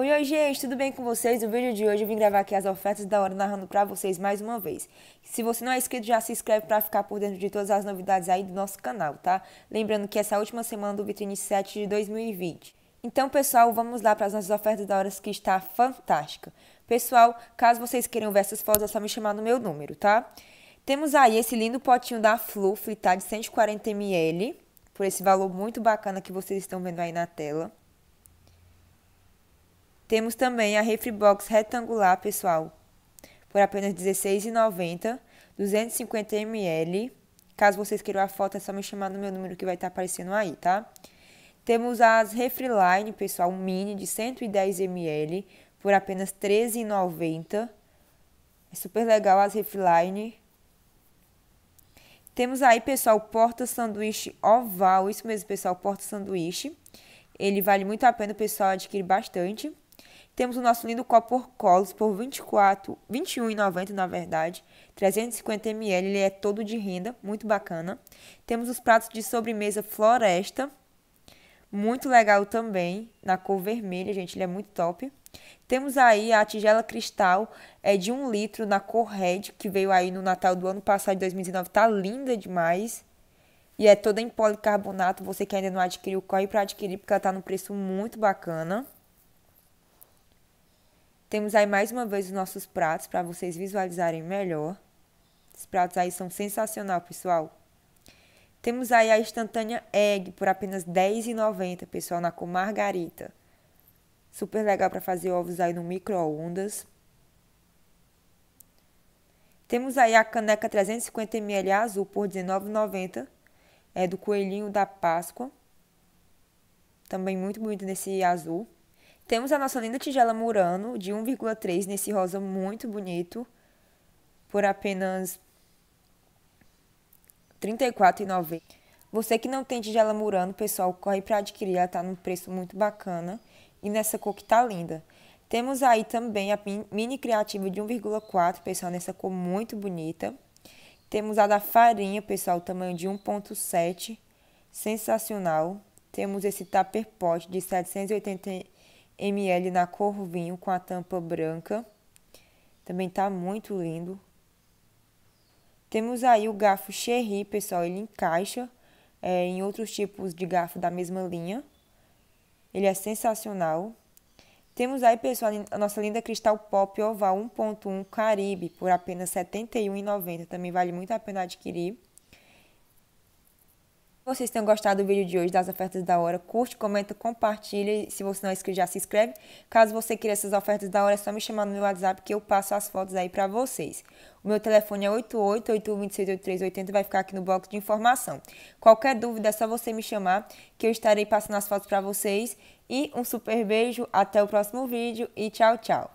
Oi, oi, gente, tudo bem com vocês? No vídeo de hoje eu vim gravar aqui as ofertas da hora narrando para vocês mais uma vez. Se você não é inscrito, já se inscreve para ficar por dentro de todas as novidades aí do nosso canal, tá? Lembrando que essa é a última semana do Vitrine 7 de 2020. Então, pessoal, vamos lá para as nossas ofertas da hora que está fantástica. Pessoal, caso vocês queiram ver essas fotos, é só me chamar no meu número, tá? Temos aí esse lindo potinho da Fluffy, tá? De 140ml, por esse valor muito bacana que vocês estão vendo aí na tela. Temos também a Refribox retangular, pessoal, por apenas R$16,90, 250ml. Caso vocês queiram a foto, é só me chamar no meu número que vai estar tá aparecendo aí, tá? Temos as Refriline, pessoal, mini de 110ml, por apenas R$13,90. É super legal as Refline. Temos aí, pessoal, porta sanduíche oval. Isso mesmo, pessoal, porta sanduíche. Ele vale muito a pena, o pessoal adquire bastante. Temos o nosso lindo copo colos por R$ 21,90 na verdade, 350ml, ele é todo de renda, muito bacana. Temos os pratos de sobremesa Floresta, muito legal também, na cor vermelha, gente, ele é muito top. Temos aí a tigela cristal é de 1 um litro na cor red, que veio aí no Natal do ano passado, de 2019, tá linda demais. E é toda em policarbonato, você que ainda não adquiriu, corre para adquirir, porque ela tá no preço muito bacana. Temos aí mais uma vez os nossos pratos para vocês visualizarem melhor. os pratos aí são sensacional, pessoal. Temos aí a instantânea egg por apenas R$10,90, pessoal, na com margarita. Super legal para fazer ovos aí no micro-ondas. Temos aí a caneca 350ml azul por R$19,90. É do coelhinho da Páscoa. Também muito bonito nesse azul. Temos a nossa linda tigela Murano de 1,3 nesse rosa muito bonito por apenas R$ 34,90. Você que não tem tigela Murano, pessoal, corre para adquirir, ela tá num preço muito bacana e nessa cor que tá linda. Temos aí também a mini criativa de 1,4, pessoal, nessa cor muito bonita. Temos a da farinha, pessoal, tamanho de 1,7, sensacional. Temos esse tupper pot de 780 ml na cor vinho com a tampa branca. Também tá muito lindo. Temos aí o garfo Cherry, pessoal, ele encaixa é, em outros tipos de garfo da mesma linha. Ele é sensacional. Temos aí, pessoal, a nossa linda Cristal Pop Oval 1.1 Caribe por apenas R$ 71,90. Também vale muito a pena adquirir vocês tenham gostado do vídeo de hoje das ofertas da hora. Curte, comenta, compartilha. Se você não é inscrito, já se inscreve. Caso você queira essas ofertas da hora, é só me chamar no meu WhatsApp que eu passo as fotos aí para vocês. O meu telefone é 88 vai ficar aqui no box de informação. Qualquer dúvida é só você me chamar que eu estarei passando as fotos para vocês. E um super beijo, até o próximo vídeo e tchau, tchau.